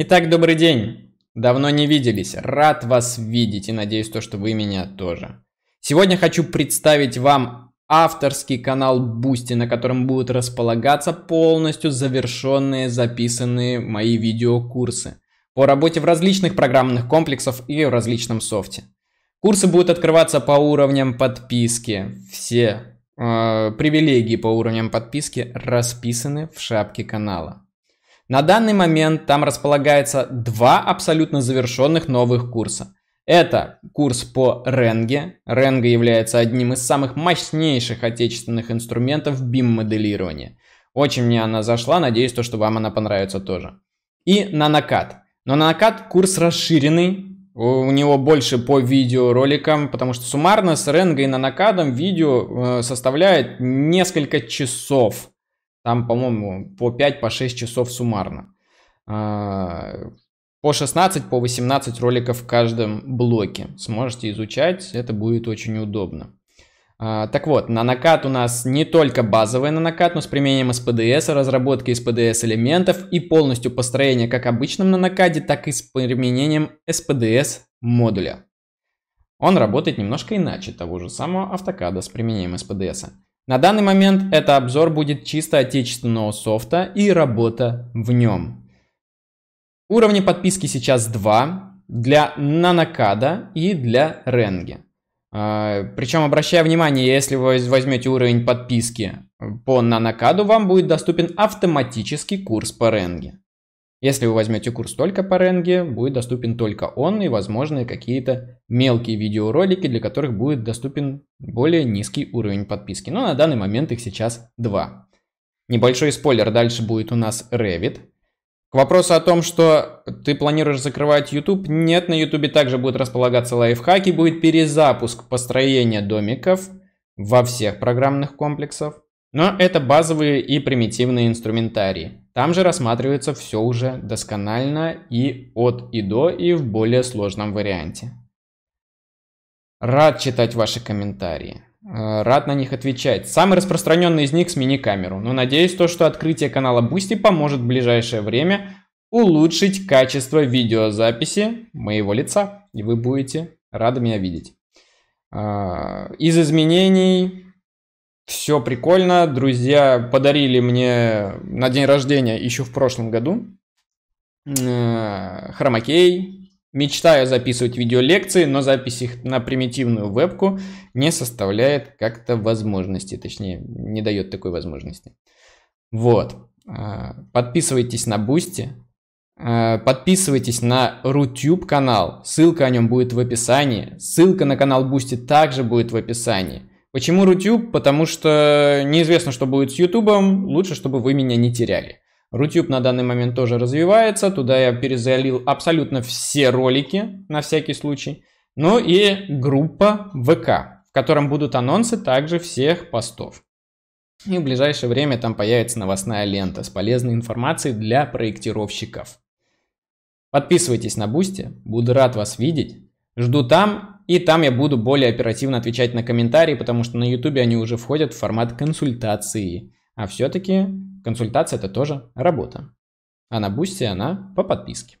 Итак, добрый день. Давно не виделись. Рад вас видеть и надеюсь то, что вы меня тоже. Сегодня хочу представить вам авторский канал Бусти, на котором будут располагаться полностью завершенные записанные мои видеокурсы по работе в различных программных комплексах и в различном софте. Курсы будут открываться по уровням подписки. Все э, привилегии по уровням подписки расписаны в шапке канала. На данный момент там располагается два абсолютно завершенных новых курса. Это курс по Ренге. Ренга является одним из самых мощнейших отечественных инструментов BIM-моделирования. Очень мне она зашла, надеюсь, то, что вам она понравится тоже. И на накат. Но на накат курс расширенный, у него больше по видеороликам, потому что суммарно с Ренгой и Нанакадом видео э, составляет несколько часов. Там, по-моему, по 5-6 по часов суммарно. А, по 16, по 18 роликов в каждом блоке. Сможете изучать, это будет очень удобно. А, так вот, на накат у нас не только базовый на накат, но с применением SPDS, разработки SPDS элементов и полностью построение как обычным на накаде, так и с применением SPDS модуля. Он работает немножко иначе того же самого автокада с применением СПДС. -а. На данный момент это обзор будет чисто отечественного софта и работа в нем. Уровни подписки сейчас два для Нанокада и для Ренги. А, Причем, обращая внимание, если вы возьмете уровень подписки по Нанокаду, вам будет доступен автоматический курс по Ренге. Если вы возьмете курс только по Ренге, будет доступен только он и, возможно, какие-то мелкие видеоролики, для которых будет доступен более низкий уровень подписки. Но на данный момент их сейчас два. Небольшой спойлер, дальше будет у нас Revit. К вопросу о том, что ты планируешь закрывать YouTube, нет, на YouTube также будут располагаться лайфхаки, будет перезапуск построения домиков во всех программных комплексах. Но это базовые и примитивные инструментарии. Там же рассматривается все уже досконально и от и до, и в более сложном варианте. Рад читать ваши комментарии. Э, рад на них отвечать. Самый распространенный из них смени камеру. Но надеюсь то, что открытие канала Boosty поможет в ближайшее время улучшить качество видеозаписи моего лица. И вы будете рады меня видеть. Э, из изменений все прикольно. Друзья подарили мне на день рождения еще в прошлом году э, хромакей. Мечтаю записывать видеолекции, но запись их на примитивную вебку не составляет как-то возможности, точнее, не дает такой возможности. Вот. Э, подписывайтесь на Бусти, э, Подписывайтесь на Рутюб канал, ссылка о нем будет в описании. Ссылка на канал Бусти также будет в описании. Почему Рутюб? Потому что неизвестно, что будет с Ютубом, лучше, чтобы вы меня не теряли. Рутюб на данный момент тоже развивается, туда я перезалил абсолютно все ролики, на всякий случай. Ну и группа ВК, в котором будут анонсы также всех постов. И в ближайшее время там появится новостная лента с полезной информацией для проектировщиков. Подписывайтесь на Бусти, буду рад вас видеть. Жду там и там я буду более оперативно отвечать на комментарии, потому что на YouTube они уже входят в формат консультации. А все-таки консультация это тоже работа. А на Бусти она по подписке.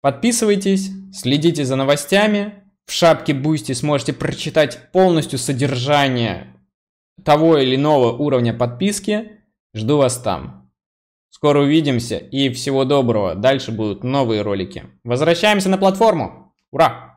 Подписывайтесь, следите за новостями. В шапке Бусти сможете прочитать полностью содержание того или иного уровня подписки. Жду вас там. Скоро увидимся и всего доброго. Дальше будут новые ролики. Возвращаемся на платформу. Ура!